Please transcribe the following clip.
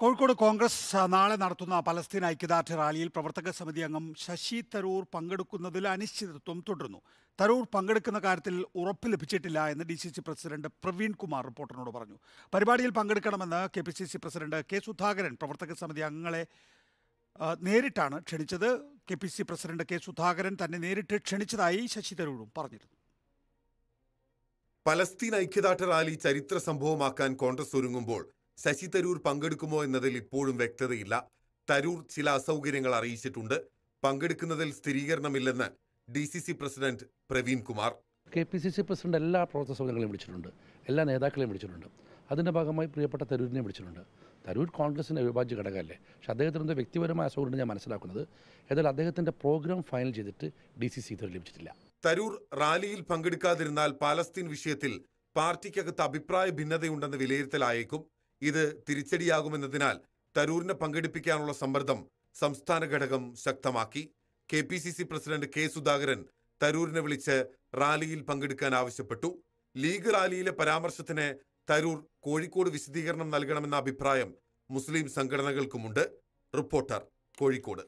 കോഴിക്കോട് കോൺഗ്രസ് നാളെ നടത്തുന്ന പലസ്തീൻ ഐക്യദാർഢ്യ റാലിയിൽ പ്രവർത്തക സമിതി അംഗം ശശി തരൂർ പങ്കെടുക്കുന്നതിൽ അനിശ്ചിതത്വം തുടരുന്നു തരൂർ പങ്കെടുക്കുന്ന കാര്യത്തിൽ ഉറപ്പ് ലഭിച്ചിട്ടില്ല എന്ന് D C C president Praveen Kumar റിപ്പോർട്ടറിനോട് പറഞ്ഞു പരിപാടിയിൽ പങ്കെടുക്കണമെന്ന് K P C C president K Sudhakaran പ്രവർത്തക സമിതി അംഗങ്ങളെ നേരിട്ടാണ് ക്ഷണിച്ചത് K P C president K Sudhakaran തന്നെ നേരിട്ട് ക്ഷണിച്ചതായി ശശി തരൂരും പറഞ്ഞിരുന്നു പലസ്തീൻ ഐക്യദാർഢ്യ റാലി ചരിത്ര സംഭവമാക്കാൻ കോൺഗ്രസ് ഒരുങ്ങുമ്പോൾ ശശി തരൂർ പങ്കെടുക്കുമോ എന്നതിൽ ഇപ്പോഴും വ്യക്തതയില്ല തരൂർ ചില അസൗകര്യങ്ങൾ അറിയിച്ചിട്ടുണ്ട് പങ്കെടുക്കുന്നതിൽ സ്ഥിരീകരണമില്ലെന്ന് D C C president Praveen Kumar K P C C president എല്ലാ പ്രവർത്തക സംഘങ്ങളെയും വിളിച്ചിട്ടുണ്ട് എല്ലാ നേതാക്കളെയും വിളിച്ചിട്ടുണ്ട് അതിന്റെ ഭാഗമായി പ്രിയപ്പെട്ട തരൂരിനെ വിളിച്ചിട്ടുണ്ട് തരൂർ കോൺഗ്രസിന്റെ അവിഭാജ്യ ഘടകമല്ലേ പക്ഷെ അദ്ദേഹത്തിന്റെ വ്യക്തിപരമായ അസൗകര്യം ഞാൻ മനസ്സിലാക്കുന്നത് എന്നാൽ അദ്ദേഹത്തിന്റെ പ്രോഗ്രാം ഫൈനൽ ചെയ്തിട്ട് ഡി സി സി ഇതുവരെ ലഭിച്ചിട്ടില്ല തരൂർ റാലിയിൽ പങ്കെടുക്കാതിരുന്നാൽ പാലസ്തീൻ വിഷയത്തിൽ പാർട്ടിക്കകത്ത് അഭിപ്രായ ഭിന്നതയുണ്ടെന്ന് വിലയിരുത്തലായേക്കും ഇത് തിരിച്ചടിയാകുമെന്നതിനാൽ തരൂരിനെ പങ്കെടുപ്പിക്കാനുള്ള സമ്മർദ്ദം സംസ്ഥാന ഘടകം ശക്തമാക്കി K P C C president K Sudhakaran തരൂരിനെ വിളിച്ച് റാലിയിൽ പങ്കെടുക്കാൻ ആവശ്യപ്പെട്ടു ലീഗ് റാലിയിലെ പരാമർശത്തിന് തരൂർ കോഴിക്കോട് വിശദീകരണം നൽകണമെന്ന അഭിപ്രായം മുസ്ലിം സംഘടനകൾക്കുമുണ്ട് റിപ്പോർട്ടർ കോഴിക്കോട്